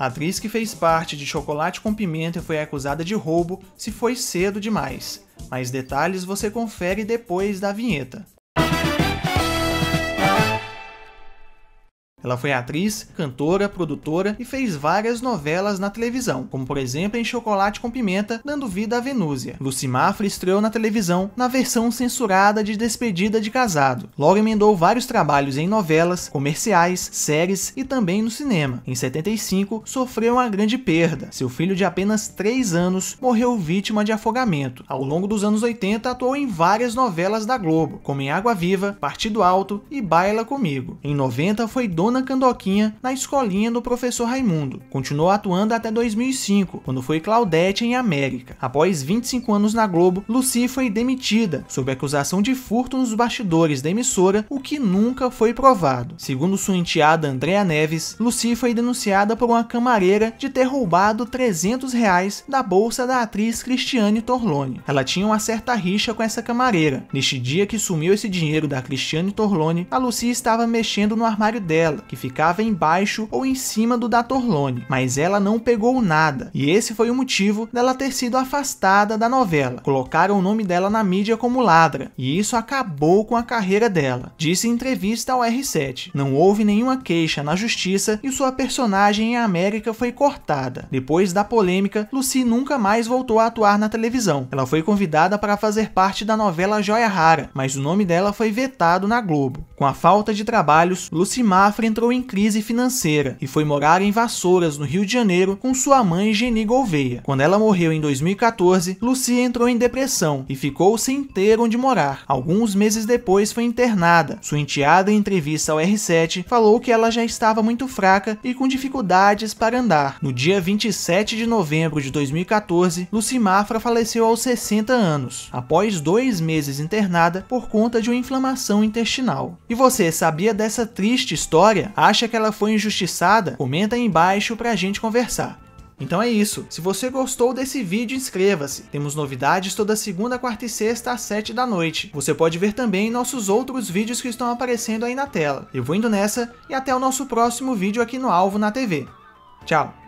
A atriz que fez parte de Chocolate com Pimenta foi acusada de roubo se foi cedo demais, mas detalhes você confere depois da vinheta. Ela foi atriz, cantora, produtora e fez várias novelas na televisão, como por exemplo em Chocolate com Pimenta, dando vida a Venúzia. Lucy Maffra estreou na televisão na versão censurada de Despedida de Casado. Logo emendou vários trabalhos em novelas, comerciais, séries e também no cinema. Em 75, sofreu uma grande perda. Seu filho de apenas 3 anos morreu vítima de afogamento. Ao longo dos anos 80, atuou em várias novelas da Globo, como Em Água Viva, Partido Alto e Baila Comigo. Em 90, foi dona nona candoquinha na escolinha do professor Raimundo. Continuou atuando até 2005, quando foi Claudete em América. Após 25 anos na Globo, Lucy foi demitida, sob acusação de furto nos bastidores da emissora, o que nunca foi provado. Segundo sua enteada Andréa Neves, Lucy foi denunciada por uma camareira de ter roubado 300 reais da bolsa da atriz Cristiane Torlone. Ela tinha uma certa rixa com essa camareira. Neste dia que sumiu esse dinheiro da Cristiane Torlone, a Lucy estava mexendo no armário dela que ficava embaixo ou em cima do da Torlone, mas ela não pegou nada, e esse foi o motivo dela ter sido afastada da novela. Colocaram o nome dela na mídia como ladra, e isso acabou com a carreira dela, disse em entrevista ao R7. Não houve nenhuma queixa na justiça e sua personagem em América foi cortada. Depois da polêmica, Lucy nunca mais voltou a atuar na televisão. Ela foi convidada para fazer parte da novela Joia Rara, mas o nome dela foi vetado na Globo. Com a falta de trabalhos, Lucy Maffrey entrou em crise financeira e foi morar em Vassouras, no Rio de Janeiro, com sua mãe Geni Gouveia. Quando ela morreu em 2014, Lucia entrou em depressão e ficou sem ter onde morar. Alguns meses depois foi internada. Sua enteada, em entrevista ao R7, falou que ela já estava muito fraca e com dificuldades para andar. No dia 27 de novembro de 2014, Mafra faleceu aos 60 anos, após dois meses internada por conta de uma inflamação intestinal. E você sabia dessa triste história? história? Acha que ela foi injustiçada? Comenta aí embaixo pra gente conversar. Então é isso. Se você gostou desse vídeo, inscreva-se. Temos novidades toda segunda, quarta e sexta às 7 da noite. Você pode ver também nossos outros vídeos que estão aparecendo aí na tela. Eu vou indo nessa e até o nosso próximo vídeo aqui no Alvo na TV. Tchau!